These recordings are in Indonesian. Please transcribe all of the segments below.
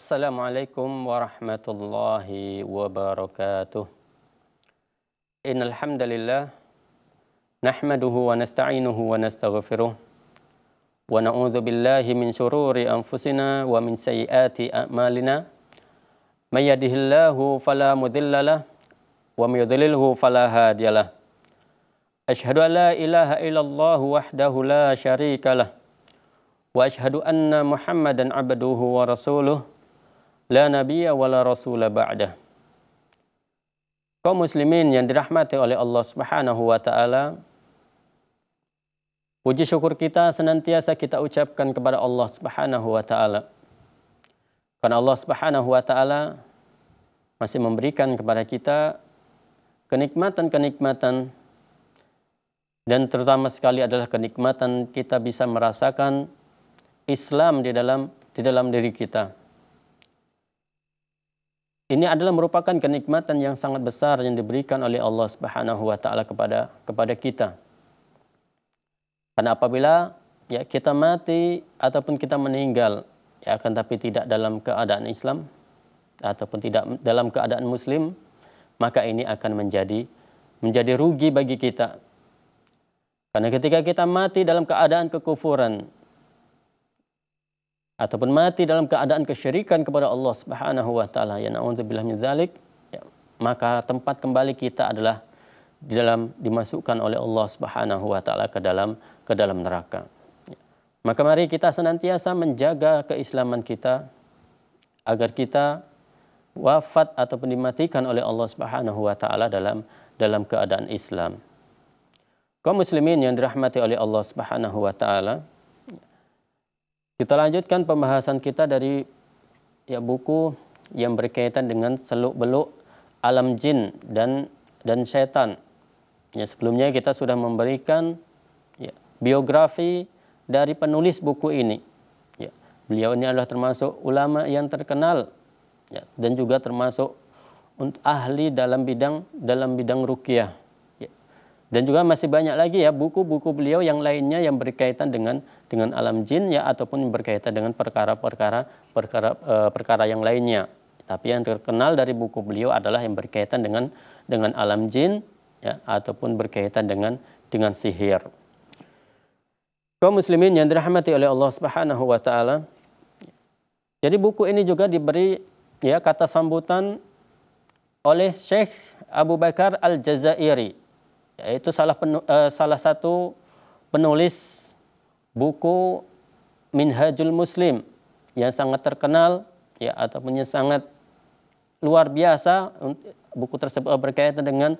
السلام عليكم ورحمة الله وبركاته إن الحمد لله نحمده ونستعينه ونستغفره ونعوذ بالله من شرور أنفسنا ومن سيئات أعمالنا من يده الله فلا مذل له ومن يضلله فلا هادي له أشهد أن لا إله إلا الله وحده لا شريك له وأشهد أن محمدا عبده ورسوله la nabiyya wala rasula ba'dah. Kaum muslimin yang dirahmati oleh Allah Subhanahu wa taala, puji syukur kita senantiasa kita ucapkan kepada Allah Subhanahu wa taala. Karena Allah Subhanahu wa taala masih memberikan kepada kita kenikmatan-kenikmatan dan terutama sekali adalah kenikmatan kita bisa merasakan Islam di dalam di dalam diri kita. Ini adalah merupakan kenikmatan yang sangat besar yang diberikan oleh Allah Subhanahu wa taala kepada kepada kita. Karena apabila ya kita mati ataupun kita meninggal ya akan tapi tidak dalam keadaan Islam ataupun tidak dalam keadaan muslim, maka ini akan menjadi menjadi rugi bagi kita. Karena ketika kita mati dalam keadaan kekufuran, ataupun mati dalam keadaan kesyirikan kepada Allah Subhanahu wa taala ya naudzubillah min zalik ya, maka tempat kembali kita adalah di dalam dimasukkan oleh Allah Subhanahu wa taala ke dalam ke dalam neraka ya. maka mari kita senantiasa menjaga keislaman kita agar kita wafat ataupun dimatikan oleh Allah Subhanahu wa taala dalam dalam keadaan Islam kaum muslimin yang dirahmati oleh Allah Subhanahu wa taala kita lanjutkan pembahasan kita dari ya buku yang berkaitan dengan seluk-beluk alam jin dan dan setan. Ya, sebelumnya kita sudah memberikan ya, biografi dari penulis buku ini. Ya, beliau ini adalah termasuk ulama yang terkenal ya, dan juga termasuk ahli dalam bidang dalam bidang rukyah. Ya, dan juga masih banyak lagi ya buku-buku beliau yang lainnya yang berkaitan dengan dengan alam jin ya ataupun berkaitan dengan perkara-perkara perkara eh, perkara yang lainnya. Tapi yang terkenal dari buku beliau adalah yang berkaitan dengan dengan alam jin ya ataupun berkaitan dengan dengan sihir. Kaum muslimin yang dirahmati oleh Allah Subhanahu wa taala. Jadi buku ini juga diberi ya kata sambutan oleh Syekh Abu Bakar Al-Jazairi yaitu salah penu, uh, salah satu penulis buku Minhajul Muslim yang sangat terkenal ya ataupun yang sangat luar biasa buku tersebut berkaitan dengan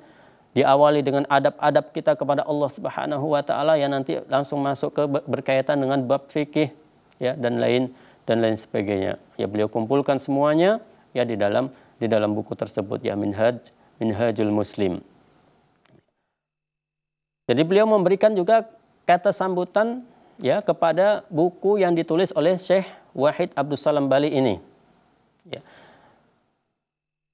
diawali dengan adab-adab kita kepada Allah Subhanahu wa taala yang nanti langsung masuk ke berkaitan dengan bab fikih ya dan lain dan lain sebagainya. Ya beliau kumpulkan semuanya ya di dalam di dalam buku tersebut ya Minhaj Minhajul Muslim. Jadi beliau memberikan juga kata sambutan ya kepada buku yang ditulis oleh Syekh Wahid Abdus Salam Bali ini. Ya.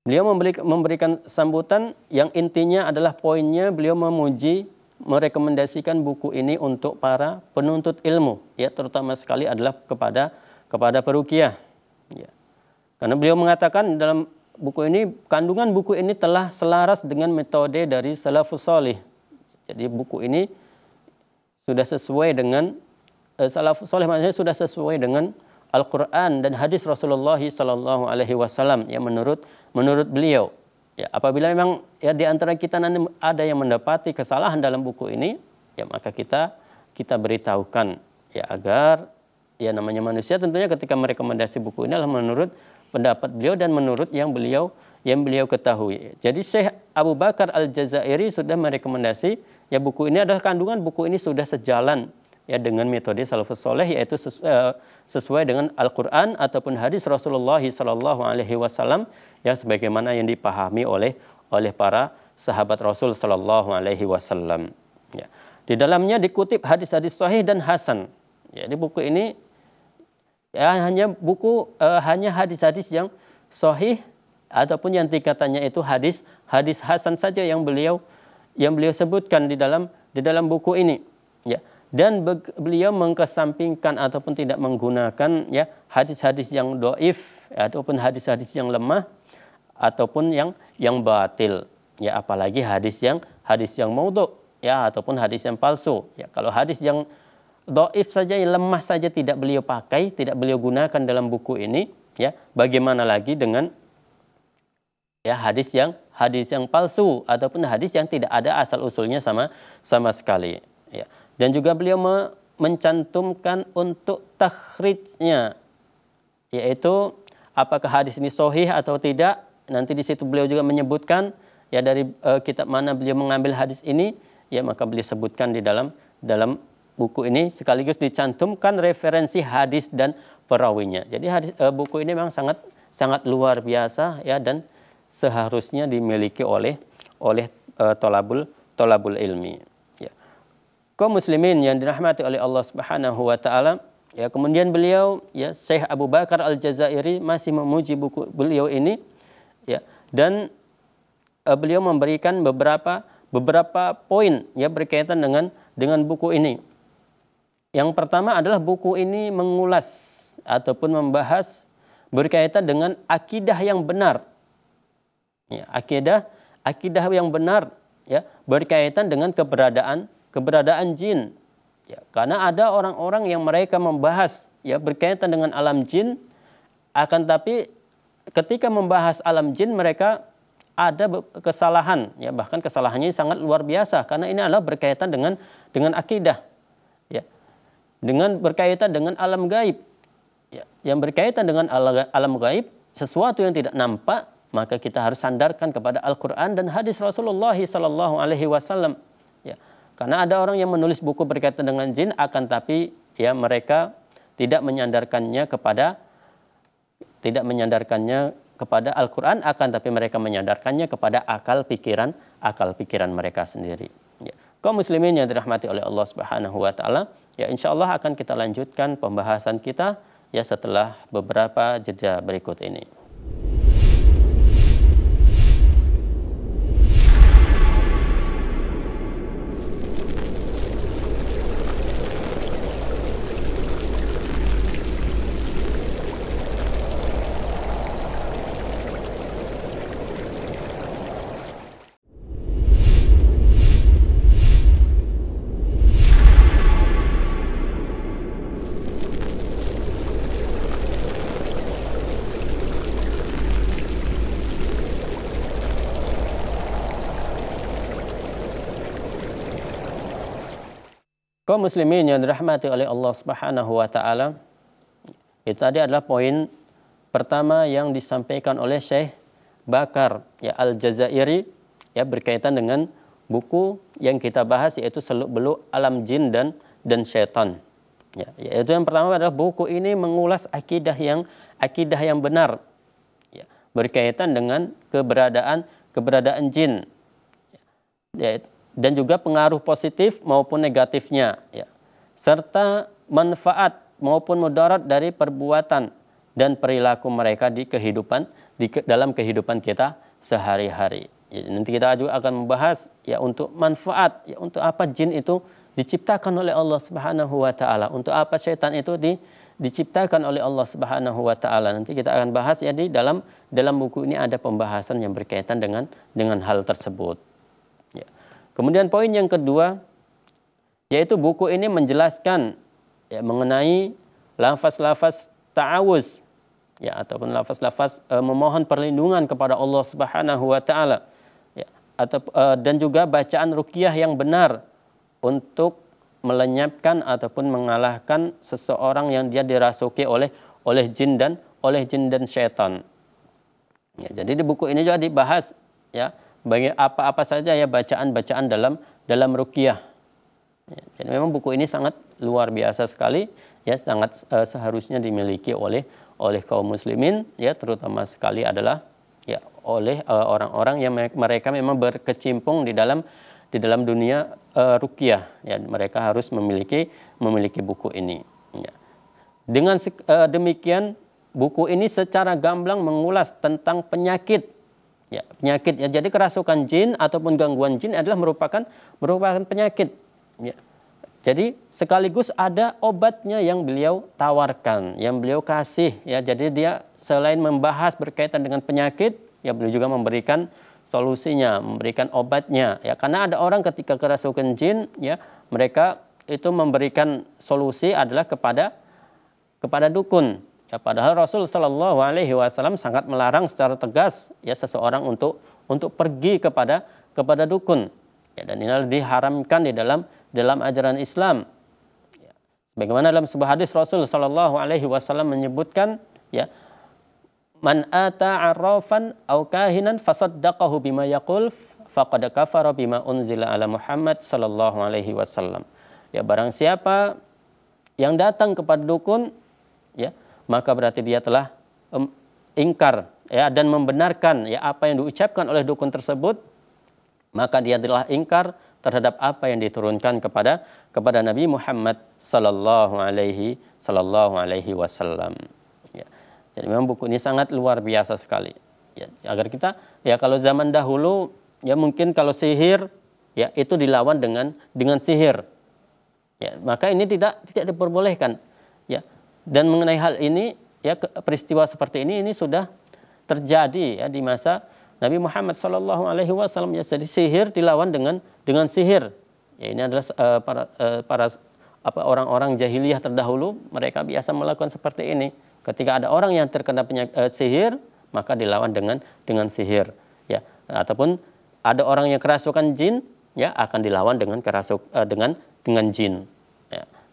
Beliau memberikan sambutan yang intinya adalah poinnya beliau memuji merekomendasikan buku ini untuk para penuntut ilmu ya terutama sekali adalah kepada kepada perukiah ya. karena beliau mengatakan dalam buku ini kandungan buku ini telah selaras dengan metode dari salafus solih jadi buku ini sudah sesuai dengan Eh, salaf soleh maksudnya sudah sesuai dengan Al-Quran dan hadis Rasulullah Sallallahu Alaihi Wasallam yang menurut menurut beliau. Ya, apabila memang ya di antara kita nanti ada yang mendapati kesalahan dalam buku ini, ya maka kita kita beritahukan ya agar ya namanya manusia tentunya ketika merekomendasi buku ini adalah menurut pendapat beliau dan menurut yang beliau yang beliau ketahui. Jadi Syekh Abu Bakar Al-Jazairi sudah merekomendasi ya buku ini adalah kandungan buku ini sudah sejalan ya dengan metode salafus soleh yaitu sesu, uh, sesuai dengan Al-Quran ataupun hadis Rasulullah Sallallahu Alaihi Wasallam ya sebagaimana yang dipahami oleh oleh para sahabat Rasul Sallallahu Alaihi Wasallam. Ya. Di dalamnya dikutip hadis-hadis sahih dan hasan. Ya, di buku ini ya hanya buku uh, hanya hadis-hadis yang sahih ataupun yang tingkatannya itu hadis hadis hasan saja yang beliau yang beliau sebutkan di dalam di dalam buku ini ya dan beliau mengkesampingkan ataupun tidak menggunakan ya hadis-hadis yang doif ataupun hadis-hadis yang lemah ataupun yang yang batil ya apalagi hadis yang hadis yang maudhu ya ataupun hadis yang palsu ya kalau hadis yang doif saja yang lemah saja tidak beliau pakai tidak beliau gunakan dalam buku ini ya bagaimana lagi dengan ya hadis yang hadis yang palsu ataupun hadis yang tidak ada asal usulnya sama sama sekali ya dan juga beliau mencantumkan untuk takhrijnya yaitu apakah hadis ini sohih atau tidak nanti di situ beliau juga menyebutkan ya dari uh, kitab mana beliau mengambil hadis ini ya maka beliau sebutkan di dalam dalam buku ini sekaligus dicantumkan referensi hadis dan perawinya jadi hadis uh, buku ini memang sangat sangat luar biasa ya dan seharusnya dimiliki oleh oleh uh, tolabul tolabul ilmi kaum muslimin yang dirahmati oleh Allah Subhanahu wa taala. Ya, kemudian beliau ya Syekh Abu Bakar Al-Jazairi masih memuji buku beliau ini ya dan uh, beliau memberikan beberapa beberapa poin ya berkaitan dengan dengan buku ini. Yang pertama adalah buku ini mengulas ataupun membahas berkaitan dengan akidah yang benar. Ya, akidah akidah yang benar ya berkaitan dengan keberadaan keberadaan jin. Ya, karena ada orang-orang yang mereka membahas ya berkaitan dengan alam jin akan tapi ketika membahas alam jin mereka ada kesalahan ya bahkan kesalahannya sangat luar biasa karena ini adalah berkaitan dengan dengan akidah ya dengan berkaitan dengan alam gaib ya yang berkaitan dengan alam gaib sesuatu yang tidak nampak maka kita harus sandarkan kepada Al-Qur'an dan hadis Rasulullah sallallahu alaihi wasallam karena ada orang yang menulis buku berkaitan dengan jin akan tapi ya mereka tidak menyandarkannya kepada tidak menyandarkannya kepada Al-Qur'an akan tapi mereka menyandarkannya kepada akal pikiran akal pikiran mereka sendiri. Ya. Kaum muslimin yang dirahmati oleh Allah Subhanahu wa taala, ya insyaallah akan kita lanjutkan pembahasan kita ya setelah beberapa jeda berikut ini. Kau muslimin yang dirahmati oleh Allah Subhanahu wa taala. Itu tadi adalah poin pertama yang disampaikan oleh Syekh Bakar ya Al-Jazairi ya berkaitan dengan buku yang kita bahas yaitu seluk beluk alam jin dan dan setan. Ya, yaitu yang pertama adalah buku ini mengulas akidah yang akidah yang benar ya, berkaitan dengan keberadaan keberadaan jin. Ya, dan juga pengaruh positif maupun negatifnya ya. serta manfaat maupun mudarat dari perbuatan dan perilaku mereka di kehidupan di ke, dalam kehidupan kita sehari-hari. Ya, nanti kita juga akan membahas ya untuk manfaat ya untuk apa jin itu diciptakan oleh Allah Subhanahu wa taala, untuk apa setan itu di, diciptakan oleh Allah Subhanahu wa taala. Nanti kita akan bahas ya di dalam dalam buku ini ada pembahasan yang berkaitan dengan dengan hal tersebut. Kemudian poin yang kedua yaitu buku ini menjelaskan ya, mengenai lafaz-lafaz ta'awuz ya ataupun lafaz-lafaz uh, memohon perlindungan kepada Allah Subhanahu wa taala ya atau uh, dan juga bacaan ruqyah yang benar untuk melenyapkan ataupun mengalahkan seseorang yang dia dirasuki oleh oleh jin dan oleh jin dan setan. Ya, jadi di buku ini juga dibahas ya bagi apa-apa saja ya bacaan-bacaan dalam dalam ruqyah. Ya, jadi memang buku ini sangat luar biasa sekali ya sangat uh, seharusnya dimiliki oleh oleh kaum muslimin ya terutama sekali adalah ya oleh orang eh, orang-orang yang mereka memang berkecimpung di dalam di dalam dunia uh, ruqyah ya mereka harus memiliki memiliki buku ini ya. Dengan uh, demikian buku ini secara gamblang mengulas tentang penyakit Ya, penyakit ya. Jadi kerasukan jin ataupun gangguan jin adalah merupakan merupakan penyakit. Ya. Jadi sekaligus ada obatnya yang beliau tawarkan, yang beliau kasih ya. Jadi dia selain membahas berkaitan dengan penyakit, ya beliau juga memberikan solusinya, memberikan obatnya ya. Karena ada orang ketika kerasukan jin ya, mereka itu memberikan solusi adalah kepada kepada dukun Ya padahal Rasul Shallallahu Alaihi Wasallam sangat melarang secara tegas ya seseorang untuk untuk pergi kepada kepada dukun. Ya, dan ini diharamkan di dalam dalam ajaran Islam. Ya. Bagaimana dalam sebuah hadis Rasul Shallallahu Alaihi Wasallam menyebutkan ya man ata arrafan au kahinan fasaddaqahu bima yaqul faqad kafara bima unzila ala Muhammad sallallahu alaihi wasallam. Ya barang siapa yang datang kepada dukun ya maka berarti dia telah um, ingkar ya dan membenarkan ya apa yang diucapkan oleh dukun tersebut maka dia telah ingkar terhadap apa yang diturunkan kepada kepada Nabi Muhammad sallallahu alaihi sallallahu alaihi wasallam ya. Jadi memang buku ini sangat luar biasa sekali. Ya, agar kita ya kalau zaman dahulu ya mungkin kalau sihir ya itu dilawan dengan dengan sihir. Ya, maka ini tidak tidak diperbolehkan. Ya, dan mengenai hal ini, ya peristiwa seperti ini ini sudah terjadi ya di masa Nabi Muhammad Shallallahu Alaihi Wasallam ya jadi sihir dilawan dengan dengan sihir ya ini adalah uh, para uh, para apa orang-orang jahiliyah terdahulu mereka biasa melakukan seperti ini ketika ada orang yang terkena penyak, uh, sihir maka dilawan dengan dengan sihir ya ataupun ada orang yang kerasukan jin ya akan dilawan dengan kerasuk uh, dengan dengan jin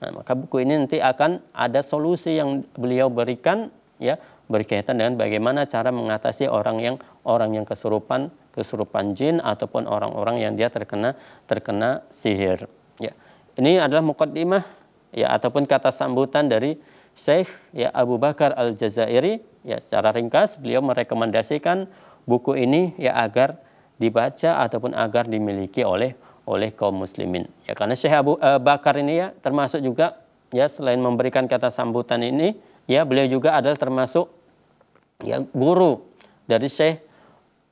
Nah, maka buku ini nanti akan ada solusi yang beliau berikan ya berkaitan dengan bagaimana cara mengatasi orang yang orang yang kesurupan kesurupan jin ataupun orang-orang yang dia terkena terkena sihir. Ya. Ini adalah mukaddimah ya ataupun kata sambutan dari Syekh ya Abu Bakar Al-Jazairi ya secara ringkas beliau merekomendasikan buku ini ya agar dibaca ataupun agar dimiliki oleh oleh kaum muslimin. Ya karena Syekh Abu eh, Bakar ini ya termasuk juga ya selain memberikan kata sambutan ini ya beliau juga adalah termasuk ya guru dari Syekh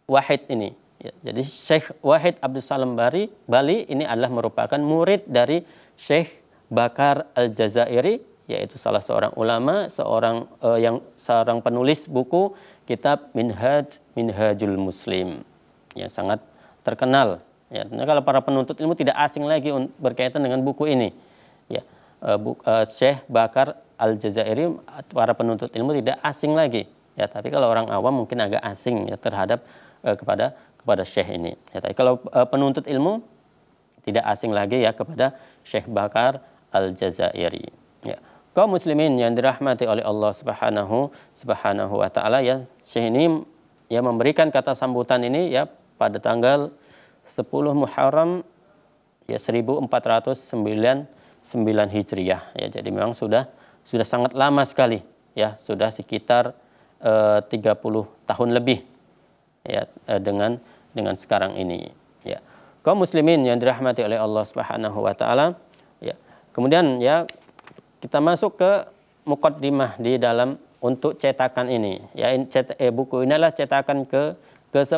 Wahid ini. Ya, jadi Syekh Wahid Abdul Salam Bari Bali ini adalah merupakan murid dari Syekh Bakar Al-Jazairi yaitu salah seorang ulama, seorang uh, yang seorang penulis buku kitab Minhaj Minhajul Muslim yang sangat terkenal Ya, nah, kalau para penuntut ilmu tidak asing lagi berkaitan dengan buku ini. Ya, eh, eh, Syekh Bakar Al-Jazairi para penuntut ilmu tidak asing lagi. Ya, tapi kalau orang awam mungkin agak asing ya terhadap uh, kepada kepada Syekh ini. Ya, tapi kalau uh, penuntut ilmu tidak asing lagi ya kepada Syekh Bakar Al-Jazairi. Ya. Kaum muslimin yang dirahmati oleh Allah Subhanahu Subhanahu wa taala ya, Syekh ini ya memberikan kata sambutan ini ya pada tanggal 10 Muharram ya 1499 Hijriah ya jadi memang sudah sudah sangat lama sekali ya sudah sekitar eh, 30 tahun lebih ya eh, dengan dengan sekarang ini ya kaum muslimin yang dirahmati oleh Allah Subhanahu wa taala ya kemudian ya kita masuk ke mukaddimah di dalam untuk cetakan ini ya cet, eh, buku inilah cetakan ke ke 10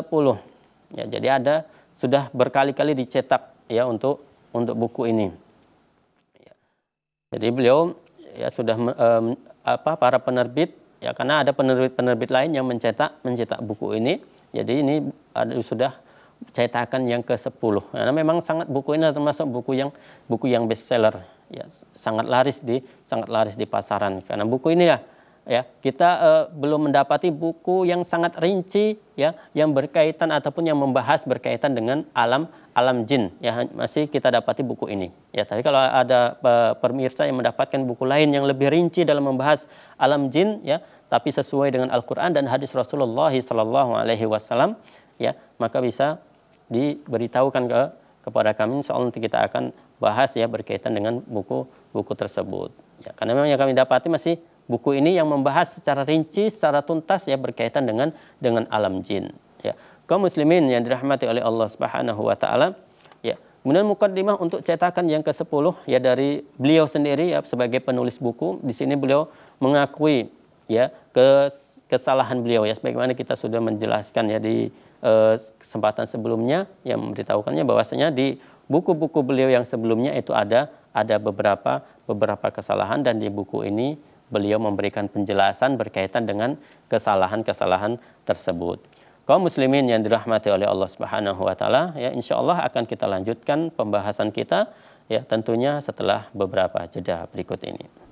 ya jadi ada sudah berkali-kali dicetak ya untuk untuk buku ini. Ya. Jadi beliau ya sudah um, apa para penerbit ya karena ada penerbit-penerbit lain yang mencetak mencetak buku ini. Jadi ini ada sudah cetakan yang ke-10. Karena memang sangat buku ini termasuk buku yang buku yang bestseller ya sangat laris di sangat laris di pasaran karena buku ini ya ya kita uh, belum mendapati buku yang sangat rinci ya yang berkaitan ataupun yang membahas berkaitan dengan alam alam jin ya masih kita dapati buku ini ya tapi kalau ada uh, pemirsa yang mendapatkan buku lain yang lebih rinci dalam membahas alam jin ya tapi sesuai dengan Al-Qur'an dan hadis Rasulullah sallallahu alaihi wasallam ya maka bisa diberitahukan ke kepada kami soal nanti kita akan bahas ya berkaitan dengan buku buku tersebut ya karena memang yang kami dapati masih buku ini yang membahas secara rinci, secara tuntas ya berkaitan dengan dengan alam jin. Ya. Kaum muslimin yang dirahmati oleh Allah Subhanahu wa taala, ya. Kemudian mukaddimah untuk cetakan yang ke-10 ya dari beliau sendiri ya sebagai penulis buku. Di sini beliau mengakui ya ke kesalahan beliau ya sebagaimana kita sudah menjelaskan ya di eh, kesempatan sebelumnya yang memberitahukannya bahwasanya di buku-buku beliau yang sebelumnya itu ada ada beberapa beberapa kesalahan dan di buku ini beliau memberikan penjelasan berkaitan dengan kesalahan-kesalahan tersebut. Kaum muslimin yang dirahmati oleh Allah Subhanahu wa taala, ya insyaallah akan kita lanjutkan pembahasan kita ya tentunya setelah beberapa jeda berikut ini.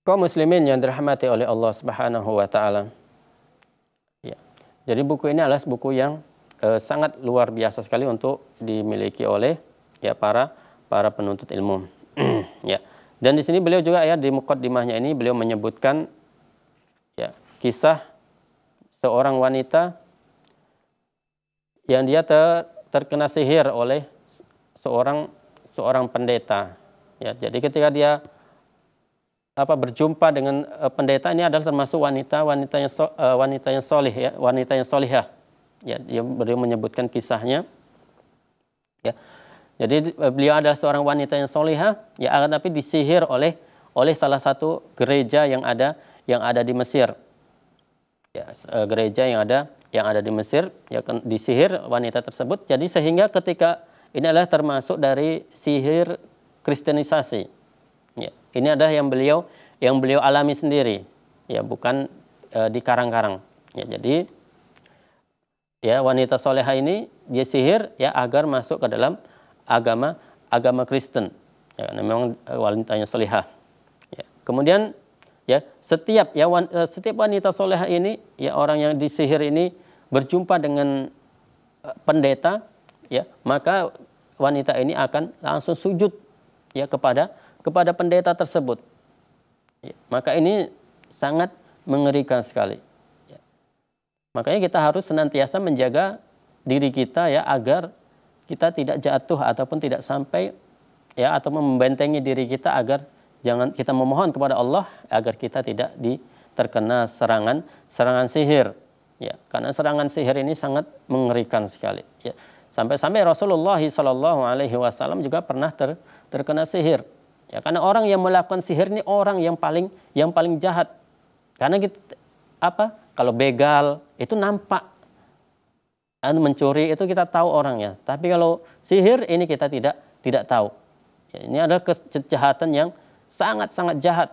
Kaum muslimin yang dirahmati oleh Allah Subhanahu wa taala. Ya. Jadi buku ini adalah buku yang e, sangat luar biasa sekali untuk dimiliki oleh ya para para penuntut ilmu. ya. Dan di sini beliau juga ya di mukaddimahnya ini beliau menyebutkan ya kisah seorang wanita yang dia ter, terkena sihir oleh seorang seorang pendeta. Ya, jadi ketika dia apa berjumpa dengan uh, pendeta ini adalah termasuk wanita wanita yang so, uh, wanita yang solih ya wanita yang solihah ya dia beliau menyebutkan kisahnya ya jadi beliau adalah seorang wanita yang solihah ya akan tapi disihir oleh oleh salah satu gereja yang ada yang ada di Mesir ya eh, gereja yang ada yang ada di Mesir ya kan, disihir wanita tersebut jadi sehingga ketika ini adalah termasuk dari sihir kristenisasi Ya, ini adalah yang beliau yang beliau alami sendiri, ya bukan e, di karang-karang. Ya, jadi ya wanita soleha ini dia sihir ya agar masuk ke dalam agama agama Kristen. Ya, memang eh, wanitanya soleha. Ya, kemudian ya setiap ya wan, eh, setiap wanita soleha ini ya orang yang disihir ini berjumpa dengan pendeta ya maka wanita ini akan langsung sujud ya kepada kepada pendeta tersebut. Ya, maka ini sangat mengerikan sekali. Ya. Makanya kita harus senantiasa menjaga diri kita ya agar kita tidak jatuh ataupun tidak sampai ya atau membentengi diri kita agar jangan kita memohon kepada Allah agar kita tidak di, terkena serangan serangan sihir ya karena serangan sihir ini sangat mengerikan sekali ya sampai-sampai Rasulullah Shallallahu Alaihi Wasallam juga pernah ter, terkena sihir Ya, karena orang yang melakukan sihir ini orang yang paling yang paling jahat. Karena kita, gitu, apa? Kalau begal itu nampak. Kan mencuri itu kita tahu orangnya. Tapi kalau sihir ini kita tidak tidak tahu. Ya, ini adalah kejahatan yang sangat-sangat jahat.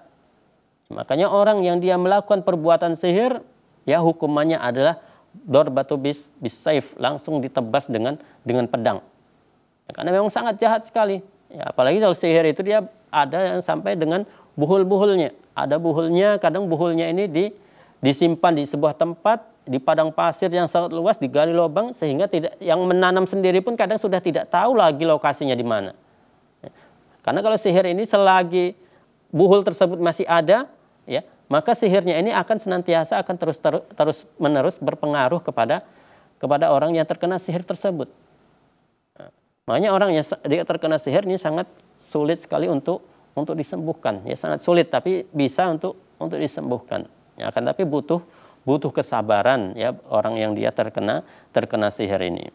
Makanya orang yang dia melakukan perbuatan sihir, ya hukumannya adalah dor batu bis langsung ditebas dengan dengan pedang. Ya, karena memang sangat jahat sekali. Ya, apalagi kalau sihir itu dia ada yang sampai dengan buhul-buhulnya. Ada buhulnya, kadang buhulnya ini di, disimpan di sebuah tempat di padang pasir yang sangat luas digali lubang sehingga tidak yang menanam sendiri pun kadang sudah tidak tahu lagi lokasinya di mana. Karena kalau sihir ini selagi buhul tersebut masih ada, ya, maka sihirnya ini akan senantiasa akan terus terus menerus berpengaruh kepada kepada orang yang terkena sihir tersebut. Makanya orang yang dia terkena sihir ini sangat sulit sekali untuk untuk disembuhkan. Ya sangat sulit tapi bisa untuk untuk disembuhkan. Ya kan tapi butuh butuh kesabaran ya orang yang dia terkena terkena sihir ini.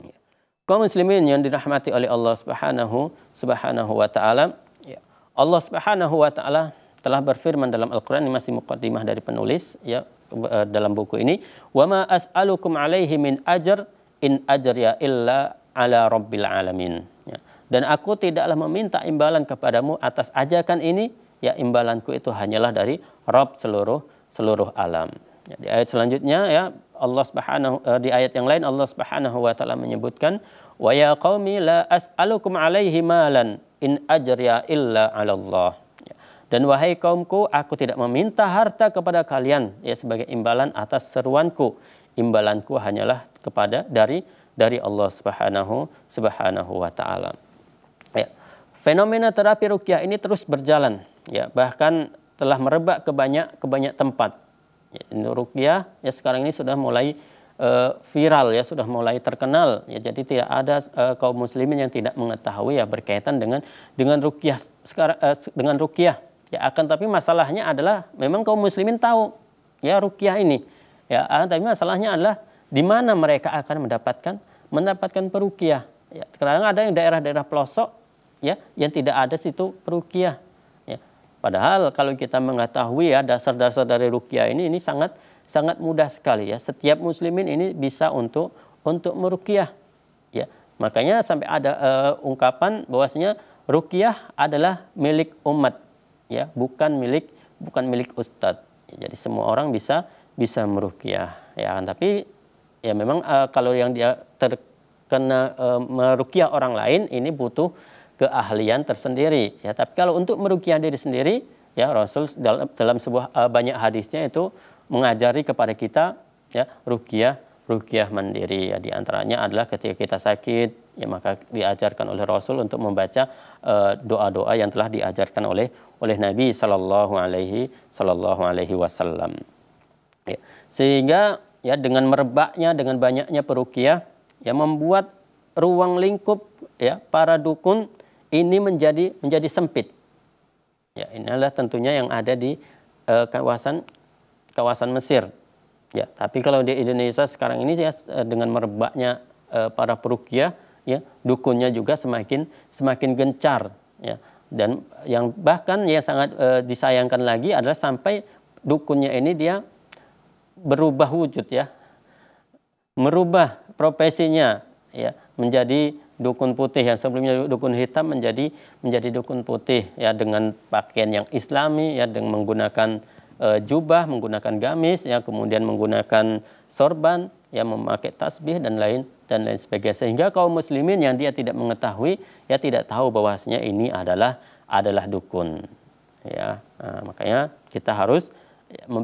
Ya. Kaum muslimin yang dirahmati oleh Allah Subhanahu Subhanahu wa taala. Ya. Allah Subhanahu wa taala telah berfirman dalam Al-Qur'an ini masih mukaddimah dari penulis ya eh, dalam buku ini, "Wa ma as'alukum alaihi min ajr in ajriya illa ala rabbil alamin. Ya. Dan aku tidaklah meminta imbalan kepadamu atas ajakan ini, ya imbalanku itu hanyalah dari Rob seluruh seluruh alam. Ya, di ayat selanjutnya ya Allah Subhanahu eh, di ayat yang lain Allah Subhanahu wa taala menyebutkan wa ya qaumi la as'alukum alaihi malan in ajriya illa 'ala Allah. Ya. Dan wahai kaumku, aku tidak meminta harta kepada kalian ya sebagai imbalan atas seruanku. Imbalanku hanyalah kepada dari dari Allah Subhanahu Subhanahu wa taala. Ya. Fenomena terapi rukyah ini terus berjalan ya, bahkan telah merebak ke banyak ke banyak tempat. Ya, rukyah ya sekarang ini sudah mulai uh, viral ya sudah mulai terkenal ya jadi tidak ada uh, kaum muslimin yang tidak mengetahui ya berkaitan dengan dengan rukyah sekarang uh, eh, dengan rukyah ya akan tapi masalahnya adalah memang kaum muslimin tahu ya rukyah ini ya tapi masalahnya adalah di mana mereka akan mendapatkan mendapatkan perukiah. Ya, kadang ada yang daerah-daerah pelosok ya yang tidak ada situ perukiah. Ya. Padahal kalau kita mengetahui ya dasar-dasar dari rukiah ini ini sangat sangat mudah sekali ya. Setiap muslimin ini bisa untuk untuk merukiah. Ya. Makanya sampai ada uh, ungkapan bahwasanya rukiah adalah milik umat ya, bukan milik bukan milik ustadz. Ya, jadi semua orang bisa bisa merukiah ya tapi ya memang uh, kalau yang dia terkena uh, merukiah orang lain ini butuh keahlian tersendiri ya tapi kalau untuk merukiah diri sendiri ya Rasul dalam, dalam sebuah uh, banyak hadisnya itu mengajari kepada kita ya rukiah rukiah mandiri ya di antaranya adalah ketika kita sakit ya maka diajarkan oleh Rasul untuk membaca doa-doa yang telah diajarkan oleh oleh Nabi Shallallahu Alaihi Wasallam ya, sehingga ya dengan merebaknya dengan banyaknya perukiah ya membuat ruang lingkup ya para dukun ini menjadi menjadi sempit. Ya, inilah tentunya yang ada di uh, kawasan kawasan Mesir. Ya, tapi kalau di Indonesia sekarang ini ya eh, dengan merebaknya uh, para perukiah ya dukunnya juga semakin semakin gencar ya. Dan yang bahkan yang sangat uh, disayangkan lagi adalah sampai dukunnya ini dia berubah wujud ya merubah profesinya ya menjadi dukun putih yang sebelumnya dukun hitam menjadi menjadi dukun putih ya dengan pakaian yang islami ya dengan menggunakan e, jubah menggunakan gamis ya kemudian menggunakan sorban ya memakai tasbih dan lain dan lain sebagainya sehingga kaum muslimin yang dia tidak mengetahui ya tidak tahu bahwasanya ini adalah adalah dukun ya nah, makanya kita harus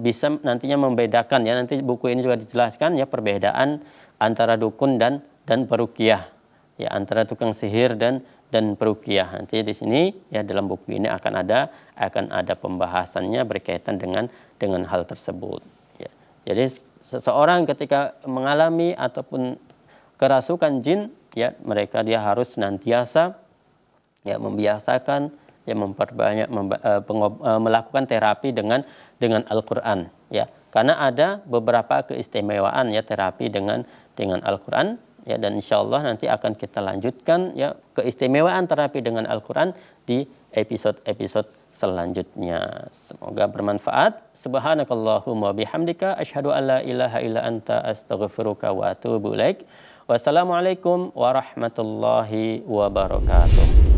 bisa nantinya membedakan ya nanti buku ini juga dijelaskan ya perbedaan antara dukun dan dan perukiah ya antara tukang sihir dan dan perukiah nanti di sini ya dalam buku ini akan ada akan ada pembahasannya berkaitan dengan dengan hal tersebut ya. jadi seseorang ketika mengalami ataupun kerasukan jin ya mereka dia harus senantiasa ya membiasakan ya memperbanyak memba, eh, pengob, eh, melakukan terapi dengan dengan Al-Qur'an ya. Karena ada beberapa keistimewaan ya terapi dengan dengan Al-Qur'an ya dan insya Allah nanti akan kita lanjutkan ya keistimewaan terapi dengan Al-Qur'an di episode-episode selanjutnya. Semoga bermanfaat. Subhanakallahumma bihamdika asyhadu an la ilaha illa anta astaghfiruka wa atubu ilaik. Wassalamualaikum warahmatullahi wabarakatuh.